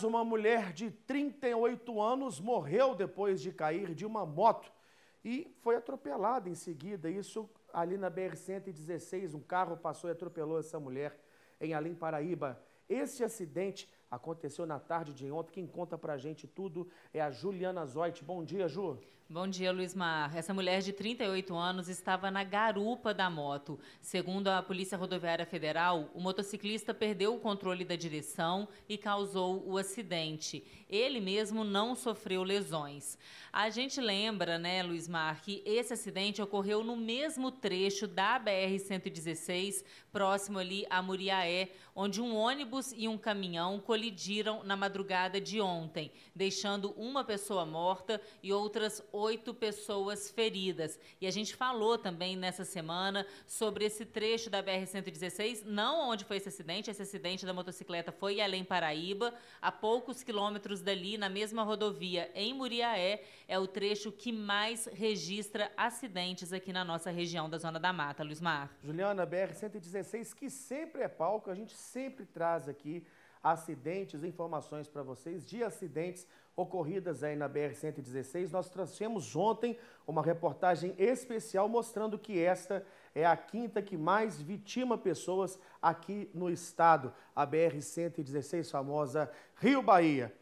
Uma mulher de 38 anos morreu depois de cair de uma moto e foi atropelada em seguida. Isso ali na BR-116, um carro passou e atropelou essa mulher em Alim Paraíba. Este acidente Aconteceu na tarde de ontem. Quem conta para a gente tudo é a Juliana Zoit. Bom dia, Ju. Bom dia, Luiz Mar. Essa mulher de 38 anos estava na garupa da moto. Segundo a Polícia Rodoviária Federal, o motociclista perdeu o controle da direção e causou o acidente. Ele mesmo não sofreu lesões. A gente lembra, né, Luiz Mar, que esse acidente ocorreu no mesmo trecho da BR-116, próximo ali a Muriaé, onde um ônibus e um caminhão colidiram colidiram na madrugada de ontem, deixando uma pessoa morta e outras oito pessoas feridas. E a gente falou também nessa semana sobre esse trecho da BR-116, não onde foi esse acidente, esse acidente da motocicleta foi além Paraíba, a poucos quilômetros dali, na mesma rodovia, em Muriaé, é o trecho que mais registra acidentes aqui na nossa região da Zona da Mata, Luiz Mar. Juliana, BR-116, que sempre é palco, a gente sempre traz aqui acidentes, informações para vocês de acidentes ocorridas aí na BR-116. Nós trouxemos ontem uma reportagem especial mostrando que esta é a quinta que mais vitima pessoas aqui no estado. A BR-116, famosa Rio Bahia.